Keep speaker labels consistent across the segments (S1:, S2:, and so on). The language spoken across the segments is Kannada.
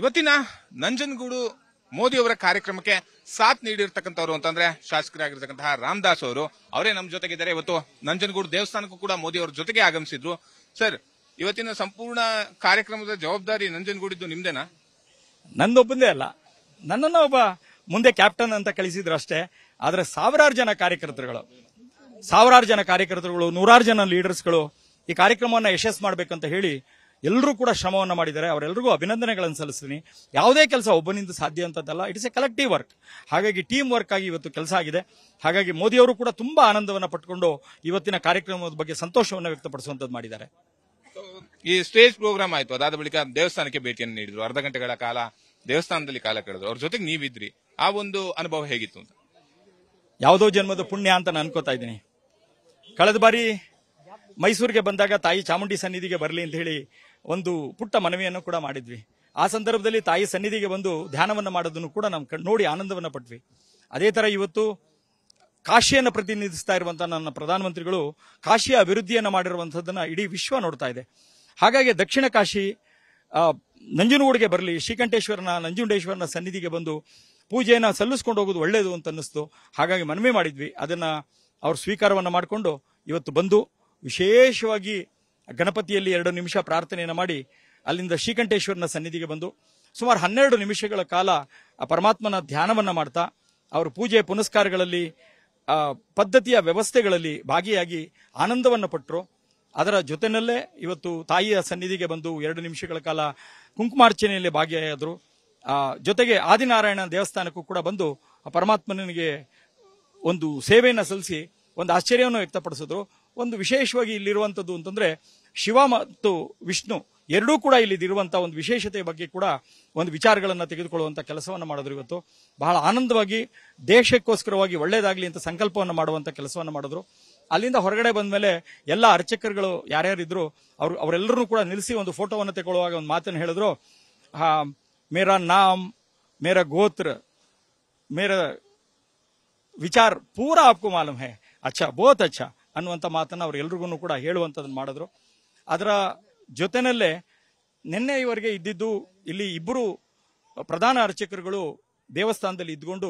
S1: ಇವತ್ತಿನ ನಂಜನಗೂಡು ಮೋದಿ ಅವರ ಕಾರ್ಯಕ್ರಮಕ್ಕೆ ಸಾಥ್ ನೀಡಿರ್ತಕ್ಕಂಥವ್ರು ಅಂತಂದ್ರೆ ಶಾಸಕರಾಗಿರ್ತಕ್ಕಂತಹ ರಾಮದಾಸ್ ಅವರು ಅವರೇ ನಮ್ಮ ಜೊತೆಗಿದ್ದಾರೆ ಇವತ್ತು ನಂಜನಗೂಡು ದೇವಸ್ಥಾನಕ್ಕೂ ಕೂಡ ಮೋದಿ ಅವರ ಜೊತೆಗೆ ಆಗಮಿಸಿದ್ರು ಸರ್ ಇವತ್ತಿನ ಸಂಪೂರ್ಣ ಕಾರ್ಯಕ್ರಮದ ಜವಾಬ್ದಾರಿ ನಂಜನಗೂಡಿದ್ದು ನಿಮ್ದೇನಾ ನಂದೊಬ್ಬಂದೇ ಅಲ್ಲ ನನ್ನನ್ನು ಒಬ್ಬ ಮುಂದೆ ಕ್ಯಾಪ್ಟನ್ ಅಂತ ಕಳಿಸಿದ್ರು ಅಷ್ಟೇ
S2: ಆದ್ರೆ ಸಾವಿರಾರು ಜನ ಕಾರ್ಯಕರ್ತರುಗಳು ಸಾವಿರಾರು ಜನ ಕಾರ್ಯಕರ್ತರುಗಳು ನೂರಾರು ಜನ ಲೀಡರ್ಸ್ಗಳು ಈ ಕಾರ್ಯಕ್ರಮವನ್ನು ಯಶಸ್ಸು ಮಾಡಬೇಕಂತ ಹೇಳಿ ಎಲ್ಲರೂ ಕೂಡ ಶ್ರಮವನ್ನು ಮಾಡಿದ್ದಾರೆ ಅವರೆಲ್ಲರಿಗೂ ಅಭಿನಂದನೆಗಳನ್ನು ಸಲ್ಲಿಸ್ತೀನಿ ಯಾವುದೇ ಕೆಲಸ ಒಬ್ಬನಿಂದ ಸಾಧ್ಯ ಅಂತದ್ದಲ್ಲ ಇಟ್ಸ್ ಎ ಕಲೆಕ್ಟಿವ್ ವರ್ಕ್ ಹಾಗಾಗಿ ಟೀಮ್ ವರ್ಕ್ ಆಗಿ ಇವತ್ತು ಕೆಲಸ ಆಗಿದೆ ಹಾಗಾಗಿ ಮೋದಿಯವರು ಕೂಡ ತುಂಬಾ ಆನಂದವನ್ನು ಪಟ್ಕೊಂಡು ಇವತ್ತಿನ ಕಾರ್ಯಕ್ರಮದ ಬಗ್ಗೆ ಸಂತೋಷವನ್ನು
S1: ವ್ಯಕ್ತಪಡಿಸುವಂತದ್ದು ಮಾಡಿದ್ದಾರೆ ಈ ಸ್ಟೇಜ್ ಪ್ರೋಗ್ರಾಮ್ ಆಯ್ತು ಅದಾದ ಬಳಿಕ ದೇವಸ್ಥಾನಕ್ಕೆ ಭೇಟಿಯನ್ನು ನೀಡಿದ್ರು ಅರ್ಧ ಗಂಟೆಗಳ ಕಾಲ ದೇವಸ್ಥಾನದಲ್ಲಿ ಕಾಲ ಕಳೆದು ಅವ್ರ ಜೊತೆಗೆ ನೀವಿದ್ರಿ ಆ ಒಂದು ಅನುಭವ ಹೇಗಿತ್ತು ಅಂತ ಯಾವುದೋ ಜನ್ಮದ ಪುಣ್ಯ ಅಂತ ನಾನು ಅನ್ಕೋತಾ ಇದ್ದೀನಿ ಕಳೆದ ಬಾರಿ ಮೈಸೂರಿಗೆ
S2: ಬಂದಾಗ ತಾಯಿ ಚಾಮುಂಡಿ ಸನ್ನಿಧಿಗೆ ಬರಲಿ ಅಂತ ಹೇಳಿ ಒಂದು ಪುಟ್ಟ ಮನವಿಯನ್ನು ಕೂಡ ಮಾಡಿದ್ವಿ ಆ ಸಂದರ್ಭದಲ್ಲಿ ತಾಯಿ ಸನ್ನಿಧಿಗೆ ಬಂದು ಧ್ಯಾನವನ್ನು ಮಾಡೋದನ್ನು ಕೂಡ ನಾವು ನೋಡಿ ಆನಂದವನ್ನು ಪಟ್ವಿ ಅದೇ ತರ ಇವತ್ತು ಕಾಶಿಯನ್ನು ಪ್ರತಿನಿಧಿಸ್ತಾ ಇರುವಂತಹ ನನ್ನ ಪ್ರಧಾನಮಂತ್ರಿಗಳು ಕಾಶಿಯ ಅಭಿವೃದ್ಧಿಯನ್ನು ಮಾಡಿರುವಂಥದ್ದನ್ನ ಇಡೀ ವಿಶ್ವ ನೋಡ್ತಾ ಇದೆ ಹಾಗಾಗಿ ದಕ್ಷಿಣ ಕಾಶಿ ನಂಜನಗೂಡಿಗೆ ಬರಲಿ ಶ್ರೀಕಂಠೇಶ್ವರನ ನಂಜುಂಡೇಶ್ವರನ ಸನ್ನಿಧಿಗೆ ಬಂದು ಪೂಜೆಯನ್ನು ಸಲ್ಲಿಸ್ಕೊಂಡು ಹೋಗೋದು ಒಳ್ಳೆಯದು ಅಂತ ಅನ್ನಿಸ್ತು ಹಾಗಾಗಿ ಮನವಿ ಮಾಡಿದ್ವಿ ಅದನ್ನು ಅವ್ರ ಸ್ವೀಕಾರವನ್ನು ಮಾಡಿಕೊಂಡು ಇವತ್ತು ಬಂದು ವಿಶೇಷವಾಗಿ ಗಣಪತಿಯಲ್ಲಿ ಎರಡು ನಿಮಿಷ ಪ್ರಾರ್ಥನೆಯನ್ನು ಮಾಡಿ ಅಲ್ಲಿಂದ ಶ್ರೀಕಂಠೇಶ್ವರನ ಸನ್ನಿಧಿಗೆ ಬಂದು ಸುಮಾರು ಹನ್ನೆರಡು ನಿಮಿಷಗಳ ಕಾಲ ಆ ಪರಮಾತ್ಮನ ಧ್ಯಾನವನ್ನ ಮಾಡ್ತಾ ಅವರು ಪೂಜೆ ಪುನಸ್ಕಾರಗಳಲ್ಲಿ ಪದ್ಧತಿಯ ವ್ಯವಸ್ಥೆಗಳಲ್ಲಿ ಭಾಗಿಯಾಗಿ ಆನಂದವನ್ನು ಪಟ್ಟರು ಅದರ ಜೊತೆಯಲ್ಲೇ ಇವತ್ತು ತಾಯಿಯ ಸನ್ನಿಧಿಗೆ ಬಂದು ಎರಡು ನಿಮಿಷಗಳ ಕಾಲ ಕುಂಕುಮಾರ್ಚನೆಯಲ್ಲಿ ಭಾಗಿಯಾದರು ಜೊತೆಗೆ ಆದಿನಾರಾಯಣ ದೇವಸ್ಥಾನಕ್ಕೂ ಕೂಡ ಬಂದು ಆ ಪರಮಾತ್ಮನಿಗೆ ಒಂದು ಸೇವೆಯನ್ನು ಸಲ್ಲಿಸಿ ಒಂದು ಆಶ್ಚರ್ಯವನ್ನು ವ್ಯಕ್ತಪಡಿಸಿದ್ರು ಒಂದು ವಿಶೇಷವಾಗಿ ಇಲ್ಲಿರುವಂಥದ್ದು ಅಂತಂದ್ರೆ ಶಿವ ಮತ್ತು ವಿಷ್ಣು ಎರಡೂ ಕೂಡ ಇಲ್ಲಿರುವಂತಹ ಒಂದು ವಿಶೇಷತೆ ಬಗ್ಗೆ ಕೂಡ ಒಂದು ವಿಚಾರಗಳನ್ನು ತೆಗೆದುಕೊಳ್ಳುವಂತ ಕೆಲಸವನ್ನು ಮಾಡಿದ್ರು ಇವತ್ತು ಬಹಳ ಆನಂದವಾಗಿ ದೇಶಕ್ಕೋಸ್ಕರವಾಗಿ ಒಳ್ಳೇದಾಗ್ಲಿ ಅಂತ ಸಂಕಲ್ಪವನ್ನು ಮಾಡುವಂತ ಕೆಲಸವನ್ನು ಮಾಡಿದ್ರು ಅಲ್ಲಿಂದ ಹೊರಗಡೆ ಬಂದ ಮೇಲೆ ಎಲ್ಲ ಅರ್ಚಕರುಗಳು ಯಾರ್ಯಾರಿದ್ರು ಅವರು ಅವರೆಲ್ಲರೂ ಕೂಡ ನಿಲ್ಲಿಸಿ ಒಂದು ಫೋಟೋವನ್ನು ತೆಗೊಳ್ಳುವಾಗ ಒಂದು ಮಾತನ್ನು ಹೇಳಿದ್ರು ಮೇರಾ ನಾಮ್ ಮೇರ ಗೋತ್ರ ಮೇರ ವಿಚಾರ ಪೂರಾ ಆಪ್ಕು ಮಾಲೂಮ್ ಹೇ ಅಚ್ಚಾ ಬಹುತ್ ಅಚ್ಚಾ ಅನ್ನುವಂಥ ಮಾತನ್ನು ಅವರೆಲ್ರಿಗೂ ಕೂಡ ಹೇಳುವಂಥದ್ದನ್ನು ಮಾಡಿದ್ರು ಅದರ ಜೊತೆನಲ್ಲೇ ನಿನ್ನೆ ಇವರಿಗೆ ಇದ್ದಿದ್ದು ಇಲ್ಲಿ ಇಬ್ಬರು ಪ್ರಧಾನ ಅರ್ಚಕರುಗಳು ದೇವಸ್ಥಾನದಲ್ಲಿ ಇದ್ಕೊಂಡು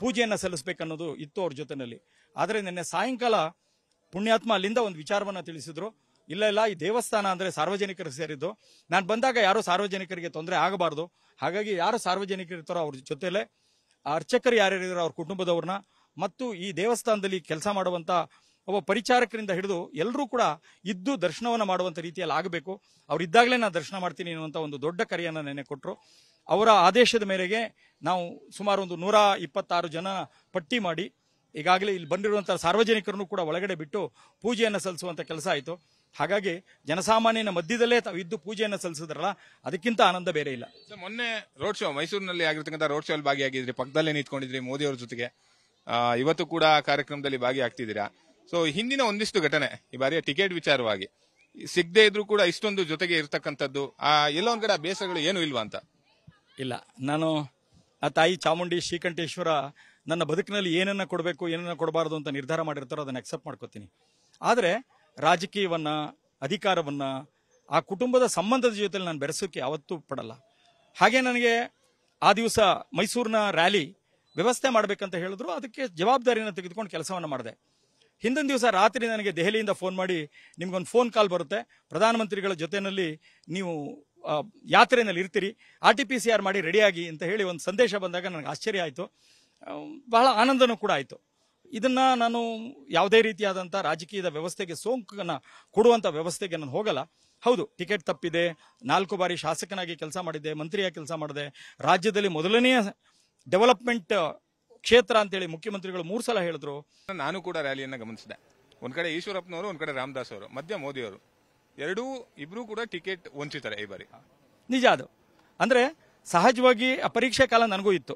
S2: ಪೂಜೆಯನ್ನು ಸಲ್ಲಿಸಬೇಕನ್ನೋದು ಇತ್ತು ಅವ್ರ ಜೊತೆನಲ್ಲಿ ಆದರೆ ನಿನ್ನೆ ಸಾಯಂಕಾಲ ಪುಣ್ಯಾತ್ಮ ಅಲ್ಲಿಂದ ಒಂದು ವಿಚಾರವನ್ನು ತಿಳಿಸಿದ್ರು ಇಲ್ಲ ಇಲ್ಲ ಈ ದೇವಸ್ಥಾನ ಅಂದರೆ ಸಾರ್ವಜನಿಕರು ಸೇರಿದ್ದು ನಾನು ಬಂದಾಗ ಯಾರು ಸಾರ್ವಜನಿಕರಿಗೆ ತೊಂದರೆ ಆಗಬಾರ್ದು ಹಾಗಾಗಿ ಯಾರು ಸಾರ್ವಜನಿಕರಿರ್ತಾರೋ ಅವ್ರ ಜೊತೆಲೆ ಅರ್ಚಕರು ಯಾರ್ಯಾರಿರೋ ಅವ್ರ ಕುಟುಂಬದವ್ರನ್ನ ಮತ್ತು ಈ ದೇವಸ್ಥಾನದಲ್ಲಿ ಕೆಲಸ ಮಾಡುವಂಥ ಒಬ್ಬ ಪರಿಚಾರಕರಿಂದ ಹಿಡಿದು ಎಲ್ಲರೂ ಕೂಡ ಇದ್ದು ದರ್ಶನವನ್ನು ಮಾಡುವಂಥ ರೀತಿಯಲ್ಲಿ ಆಗಬೇಕು ಅವರಿದ್ದಾಗಲೇ ನಾನು ದರ್ಶನ ಮಾಡ್ತೀನಿ ಅನ್ನುವಂಥ ಒಂದು ದೊಡ್ಡ ಕರೆಯನ್ನು ನೆನೆ ಕೊಟ್ಟರು ಅವರ ಆದೇಶದ ಮೇರೆಗೆ ನಾವು ಸುಮಾರು ಒಂದು ನೂರ ಇಪ್ಪತ್ತಾರು ಜನ ಪಟ್ಟಿ ಮಾಡಿ ಈಗಾಗಲೇ ಇಲ್ಲಿ ಬಂದಿರುವಂಥ ಸಾರ್ವಜನಿಕರನ್ನು ಕೂಡ ಒಳಗಡೆ ಬಿಟ್ಟು ಪೂಜೆಯನ್ನು ಸಲ್ಲಿಸುವಂಥ ಕೆಲಸ ಆಯಿತು
S1: ಹಾಗಾಗಿ ಜನಸಾಮಾನ್ಯನ ಮಧ್ಯದಲ್ಲೇ ತಾವು ಇದ್ದು ಪೂಜೆಯನ್ನು ಸಲ್ಲಿಸಿದ್ರಲ್ಲ ಅದಕ್ಕಿಂತ ಆನಂದ ಬೇರೆ ಇಲ್ಲ ಮೊನ್ನೆ ರೋಡ್ ಶೋ ಮೈಸೂರಿನಲ್ಲಿ ಆಗಿರ್ತಕ್ಕಂಥ ರೋಡ್ ಶೋ ಅಲ್ಲಿ ಭಾಗಿಯಾಗಿದ್ರಿ ಪಕ್ಕದಲ್ಲೇ ನಿಂತ್ಕೊಂಡಿದ್ರಿ ಮೋದಿ ಅವ್ರ ಜೊತೆಗೆ ಇವತ್ತು ಕೂಡ ಕಾರ್ಯಕ್ರಮದಲ್ಲಿ ಭಾಗಿಯಾಗ್ತಿದ್ದೀರಾ ಸೊ ಹಿಂದಿನ ಒಂದಿಷ್ಟು ಘಟನೆ ಈ ಬಾರಿಯ ಟಿಕೆಟ್ ವಿಚಾರವಾಗಿ ಸಿಗದೆ ಇದ್ರೂ ಕೂಡ ಇಷ್ಟೊಂದು ಜೊತೆಗೆ ಇರ್ತಕ್ಕಂಥದ್ದು ಆ ಎಲ್ಲೋ ಒಂದ್ ಕಡೆ ಬೇಸರಗಳು ಏನು ಇಲ್ವಾ ಅಂತ
S2: ಇಲ್ಲ ನಾನು ಆ ತಾಯಿ ಚಾಮುಂಡಿ ಶ್ರೀಕಂಠೇಶ್ವರ ನನ್ನ ಬದುಕಿನಲ್ಲಿ ಏನನ್ನ ಕೊಡಬೇಕು ಏನನ್ನ ಕೊಡಬಾರದು ಅಂತ ನಿರ್ಧಾರ ಮಾಡಿರ್ತಾರೋ ಅದನ್ನ ಅಕ್ಸೆಪ್ಟ್ ಮಾಡ್ಕೋತೀನಿ ಆದರೆ ರಾಜಕೀಯವನ್ನ ಅಧಿಕಾರವನ್ನ ಆ ಕುಟುಂಬದ ಸಂಬಂಧದ ಜೊತೆಲಿ ನಾನು ಬೆರೆಸೋಕೆ ಯಾವತ್ತೂ ಪಡಲ್ಲ ಹಾಗೆ ನನಗೆ ಆ ದಿವಸ ಮೈಸೂರಿನ ರ್ಯಾಲಿ ವ್ಯವಸ್ಥೆ ಮಾಡಬೇಕಂತ ಹೇಳಿದ್ರು ಅದಕ್ಕೆ ಜವಾಬ್ದಾರಿಯನ್ನು ತೆಗೆದುಕೊಂಡು ಕೆಲಸವನ್ನು ಮಾಡಿದೆ ಹಿಂದಿನ ದಿವಸ ರಾತ್ರಿ ನನಗೆ ದೆಹಲಿಯಿಂದ ಫೋನ್ ಮಾಡಿ ನಿಮ್ಗೊಂದು ಫೋನ್ ಕಾಲ್ ಬರುತ್ತೆ ಪ್ರಧಾನಮಂತ್ರಿಗಳ ಜೊತೆಯಲ್ಲಿ ನೀವು ಯಾತ್ರೆಯಲ್ಲಿ ಇರ್ತೀರಿ R T P C R ಮಾಡಿ ರೆಡಿಯಾಗಿ ಅಂತ ಹೇಳಿ ಒಂದು ಸಂದೇಶ ಬಂದಾಗ ನನಗೆ ಆಶ್ಚರ್ಯ ಆಯಿತು ಬಹಳ ಆನಂದನೂ ಕೂಡ ಆಯಿತು ಇದನ್ನ ನಾನು ಯಾವುದೇ ರೀತಿಯಾದಂಥ ರಾಜಕೀಯದ ವ್ಯವಸ್ಥೆಗೆ ಸೋಂಕನ್ನು ಕೊಡುವಂಥ ವ್ಯವಸ್ಥೆಗೆ ನಾನು ಹೋಗಲ್ಲ ಹೌದು ಟಿಕೆಟ್ ತಪ್ಪಿದೆ ನಾಲ್ಕು ಬಾರಿ ಶಾಸಕನಾಗಿ ಕೆಲಸ ಮಾಡಿದೆ ಮಂತ್ರಿಯಾಗಿ ಕೆಲಸ
S1: ಮಾಡಿದೆ ರಾಜ್ಯದಲ್ಲಿ ಮೊದಲನೆಯ ಡೆವಲಪ್ಮೆಂಟ್ ಕ್ಷೇತ್ರ ಅಂತೇಳಿ ಮುಖ್ಯಮಂತ್ರಿಗಳು ಮೂರು ಸಲ ಹೇಳಿದ್ರು ನಾನು ಕೂಡ ರ್ಯಾಲಿಯನ್ನು ಗಮನಿಸಿದೆ ಒಂದ್ ಕಡೆ ಈಶ್ವರಪ್ಪನವರು ಒಂದ್ ಕಡೆ ರಾಮದಾಸ್ ಅವರು ಮಧ್ಯ ಮೋದಿ ಅವರು ಎರಡೂ ಇಬ್ರು ಕೂಡ ಟಿಕೆಟ್ ವಂಚಿತಾರೆ ಈ ಬಾರಿ ನಿಜ ಅದು ಅಂದ್ರೆ
S2: ಸಹಜವಾಗಿ ಅಪರೀಕ್ಷೆ ಪರೀಕ್ಷೆ ಕಾಲ ನನಗೂ ಇತ್ತು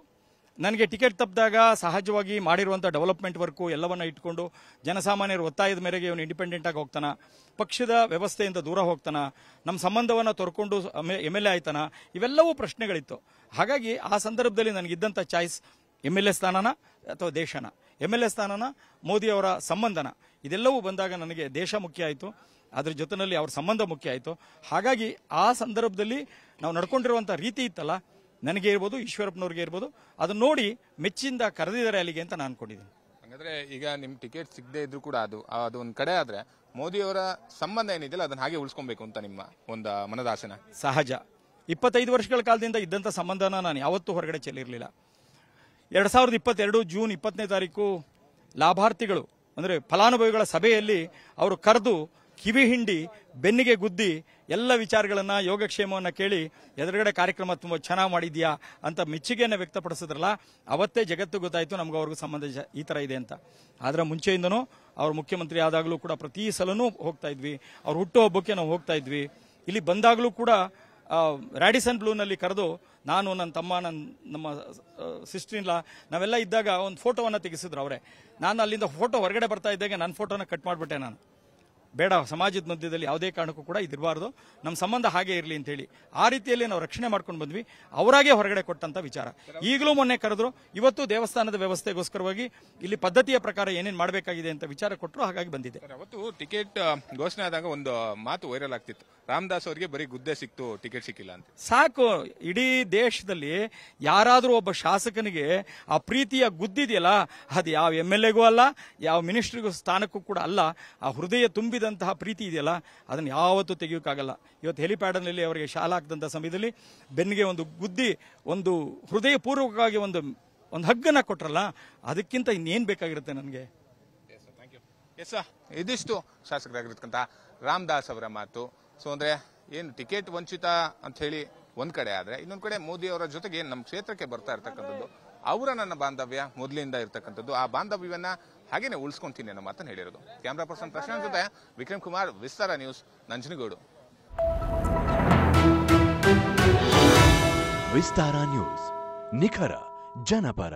S2: ನನಗೆ ಟಿಕೆಟ್ ತಪ್ಪಿದಾಗ ಸಹಜವಾಗಿ ಮಾಡಿರುವಂಥ ಡೆವಲಪ್ಮೆಂಟ್ ವರ್ಕು ಎಲ್ಲವನ್ನ ಇಟ್ಕೊಂಡು ಜನಸಾಮಾನ್ಯರ ಒತ್ತಾಯದ ಮೇರೆಗೆ ಇವನು ಇಂಡಿಪೆಂಡೆಂಟ್ ಆಗಿ ಹೋಗ್ತಾನ ಪಕ್ಷದ ವ್ಯವಸ್ಥೆಯಿಂದ ದೂರ ಹೋಗ್ತಾನ ನಮ್ಮ ಸಂಬಂಧವನ್ನು ತೊರ್ಕೊಂಡು ಎಮ್ ಎಲ್ ಎ ಆಯ್ತಾನ ಇವೆಲ್ಲವೂ ಪ್ರಶ್ನೆಗಳಿತ್ತು ಹಾಗಾಗಿ ಆ ಸಂದರ್ಭದಲ್ಲಿ ನನಗಿದ್ದಂಥ ಚಾಯ್ಸ್ ಎಮ್ ಎಲ್ ಎ ಸ್ಥಾನನ ಅಥವಾ ದೇಶನ ಎಮ್ ಎಲ್ ಎ ಸ್ಥಾನನ ಮೋದಿಯವರ ಸಂಬಂಧನ ಇದೆಲ್ಲವೂ ಬಂದಾಗ ನನಗೆ ದೇಶ ಮುಖ್ಯ ಆಯಿತು ಅದ್ರ ಜೊತೆಯಲ್ಲಿ ಅವ್ರ ಸಂಬಂಧ ಮುಖ್ಯ ಆಯಿತು ಹಾಗಾಗಿ ಆ ಸಂದರ್ಭದಲ್ಲಿ ನಾವು ನಡ್ಕೊಂಡಿರುವಂಥ ರೀತಿ ಇತ್ತಲ್ಲ ನನಗೆ ಇರ್ಬೋದು ಈಶ್ವರಪ್ಪನವ್ರಿಗೆ ಇರ್ಬೋದು ಅದನ್ನ ನೋಡಿ ಮೆಚ್ಚಿಂದ ಕರೆದಿದ್ದಾರೆ ಅಲ್ಲಿಗೆ ಅಂತ ನಾನು ಅನ್ಕೊಂಡಿದ್ದೀನಿ
S1: ಹಾಗಾದ್ರೆ ಈಗ ನಿಮ್ ಟಿಕೆಟ್ ಸಿಗದೆ ಇದ್ರು ಕೂಡ ಅದು ಅದು ಒಂದು ಕಡೆ ಆದ್ರೆ ಮೋದಿಯವರ ಸಂಬಂಧ ಏನಿದೆಯಲ್ಲ ಅದನ್ನ ಹಾಗೆ ಉಳಿಸ್ಕೊಬೇಕು ಅಂತ ನಿಮ್ಮ ಒಂದು ಮನದಾಸನ ಸಹಜ ಇಪ್ಪತ್ತೈದು ವರ್ಷಗಳ ಕಾಲದಿಂದ ಇದ್ದಂಥ
S2: ಸಂಬಂಧನ ನಾನು ಯಾವತ್ತೂ ಹೊರಗಡೆ ಚೆಲ್ಲಿರಲಿಲ್ಲ ಎರಡು ಸಾವಿರದ ಇಪ್ಪತ್ತೆರಡು ಜೂನ್ ಇಪ್ಪತ್ತನೇ ತಾರೀಕು ಲಾಭಾರ್ಥಿಗಳು ಅಂದರೆ ಫಲಾನುಭವಿಗಳ ಸಭೆಯಲ್ಲಿ ಅವರು ಕರೆದು ಕಿವಿ ಹಿಂಡಿ ಬೆನ್ನಿಗೆ ಗುದ್ದಿ ಎಲ್ಲ ವಿಚಾರಗಳನ್ನು ಯೋಗಕ್ಷೇಮವನ್ನು ಕೇಳಿ ಎದುರುಗಡೆ ಕಾರ್ಯಕ್ರಮ ತುಂಬ ಚೆನ್ನಾಗಿ ಮಾಡಿದ್ಯಾ ಅಂತ ಮೆಚ್ಚುಗೆಯನ್ನು ವ್ಯಕ್ತಪಡಿಸಿದ್ರಲ್ಲ ಅವತ್ತೇ ಜಗತ್ತು ಗೊತ್ತಾಯಿತು ನಮ್ಗೆ ಅವ್ರಿಗೆ ಸಂಬಂಧ ಈ ಥರ ಇದೆ ಅಂತ ಆದರೆ ಮುಂಚೆಯಿಂದನೂ ಅವರು ಮುಖ್ಯಮಂತ್ರಿ ಆದಾಗಲೂ ಕೂಡ ಪ್ರತಿ ಸಲನೂ ಹೋಗ್ತಾ ಇದ್ವಿ ಅವ್ರು ಹುಟ್ಟುಹಬ್ಬಕ್ಕೆ ನಾವು ಹೋಗ್ತಾ ಇದ್ವಿ ಇಲ್ಲಿ ಬಂದಾಗಲೂ ಕೂಡ ರ್ಯಾಡಿಸನ್ ಬ್ಲೂನಲ್ಲಿ ಕರೆದು ನಾನು ನನ್ನ ತಮ್ಮ ನನ್ನ ನಮ್ಮ ಸಿಸ್ಟ್ರಿನ್ಲ ನಾವೆಲ್ಲ ಇದ್ದಾಗ ಒಂದು ಫೋಟೋವನ್ನು ತೆಗೆಸಿದ್ರು ಅವರೇ ನಾನು ಅಲ್ಲಿಂದ ಫೋಟೋ ಹೊರಗಡೆ ಬರ್ತಾ ಇದ್ದಾಗ ನನ್ನ ಫೋಟೋನ ಕಟ್ ಮಾಡಿಬಿಟ್ಟೆ ನಾನು ಬೇಡ ಸಮಾಜದ ಮಧ್ಯದಲ್ಲಿ ಯಾವುದೇ ಕಾರಣಕ್ಕೂ ಕೂಡ ಇದಿರಬಾರ್ದು ನಮ್ಮ ಸಂಬಂಧ ಹಾಗೆ ಇರಲಿ ಅಂತೇಳಿ ಆ ರೀತಿಯಲ್ಲಿ ನಾವು ರಕ್ಷಣೆ ಮಾಡ್ಕೊಂಡು ಬಂದ್ವಿ ಅವರಾಗೆ ಹೊರಗಡೆ ಕೊಟ್ಟಂತ ವಿಚಾರ ಈಗಲೂ ಮೊನ್ನೆ ಕರೆದ್ರು ಇವತ್ತು ದೇವಸ್ಥಾನದ ವ್ಯವಸ್ಥೆಗೋಸ್ಕರವಾಗಿ ಇಲ್ಲಿ
S1: ಪದ್ಧತಿಯ ಪ್ರಕಾರ ಏನೇನು ಮಾಡಬೇಕಾಗಿದೆ ಅಂತ ವಿಚಾರ ಕೊಟ್ಟರು ಹಾಗಾಗಿ ಬಂದಿದೆ ಅವತ್ತು ಟಿಕೆಟ್ ಘೋಷಣೆ ಆದಾಗ ಒಂದು ಮಾತು ವೈರಲ್ ಆಗ್ತಿತ್ತು ರಾಮದಾಸ್ ಅವರಿಗೆ ಬರೀ ಗುದ್ದೆ ಸಿಕ್ತು ಟಿಕೆಟ್ ಸಿಕ್ಕಿಲ್ಲ ಅಂತ ಸಾಕು ಇಡೀ
S2: ದೇಶದಲ್ಲಿ ಯಾರಾದರೂ ಒಬ್ಬ ಶಾಸಕನಿಗೆ ಆ ಪ್ರೀತಿಯ ಗುದ್ದಿದೆಯಲ್ಲ ಅದು ಯಾವ ಎಮ್ ಎಲ್ ಎಗೂ ಅಲ್ಲ ಯಾವ ಮಿನಿಸ್ಟ್ರಿಗೂ ಸ್ಥಾನಕ್ಕೂ ಕೂಡ ಅಲ್ಲ ಆ ಹೃದಯ ತುಂಬಿದ ತುಂಬಿದಂತಹ ಪ್ರೀತಿ ಇದೆಯಲ್ಲ ಅದನ್ನು ಯಾವತ್ತೂ ತೆಗೆಯೋಕ್ಕಾಗಲ್ಲ ಇವತ್ತು ಹೆಲಿಪ್ಯಾಡ್ನಲ್ಲಿ ಅವರಿಗೆ ಶಾಲೆ ಸಮಯದಲ್ಲಿ ಬೆನ್ನಿಗೆ ಒಂದು ಗುದ್ದಿ ಒಂದು ಹೃದಯಪೂರ್ವಕವಾಗಿ ಒಂದು ಒಂದು ಹಗ್ಗನ ಕೊಟ್ರಲ್ಲ ಅದಕ್ಕಿಂತ ಇನ್ನೇನು
S1: ಬೇಕಾಗಿರುತ್ತೆ ನನಗೆ ಎಸ್ ಇದಿಷ್ಟು ಶಾಸಕರಾಗಿರ್ತಕ್ಕಂಥ ರಾಮದಾಸ್ ಅವರ ಮಾತು ಸೊ ಅಂದರೆ ಏನು ಟಿಕೆಟ್ ವಂಚಿತ ಅಂತ ಹೇಳಿ ಒಂದು ಕಡೆ ಆದರೆ ಇನ್ನೊಂದು ಕಡೆ ಮೋದಿ ಅವರ ಜೊತೆಗೆ ನಮ್ಮ ಕ್ಷೇತ್ರಕ್ಕೆ ಬರ್ತಾ ಇರ್ತಕ್ಕಂಥದ್ದು ಅವರ ನನ್ನ ಬಾಂಧವ್ಯ ಮೊದಲಿಂದ ಇರ್ತಕ್ಕಂಥದ್ದು ಆ ಬಾಂಧವ್ಯವನ್ನ ಹಾಗೇನೆ ಉಳಿಸ್ಕೊಂತೀನಿ ಅನ್ನೋ ಮಾತನ್ನು ಹೇಳಿರೋದು ಕ್ಯಾಮ್ರಾ ಪರ್ಸನ್ ಪ್ರಶಾಂತ್ ಜೊತೆ ವಿಕ್ರಮ್ ಕುಮಾರ್ ವಿಸ್ತಾರ ನ್ಯೂಸ್ ನಂಜನಗೂಡು
S2: ವಿಸ್ತಾರ ನ್ಯೂಸ್ ನಿಖರ ಜನಪರ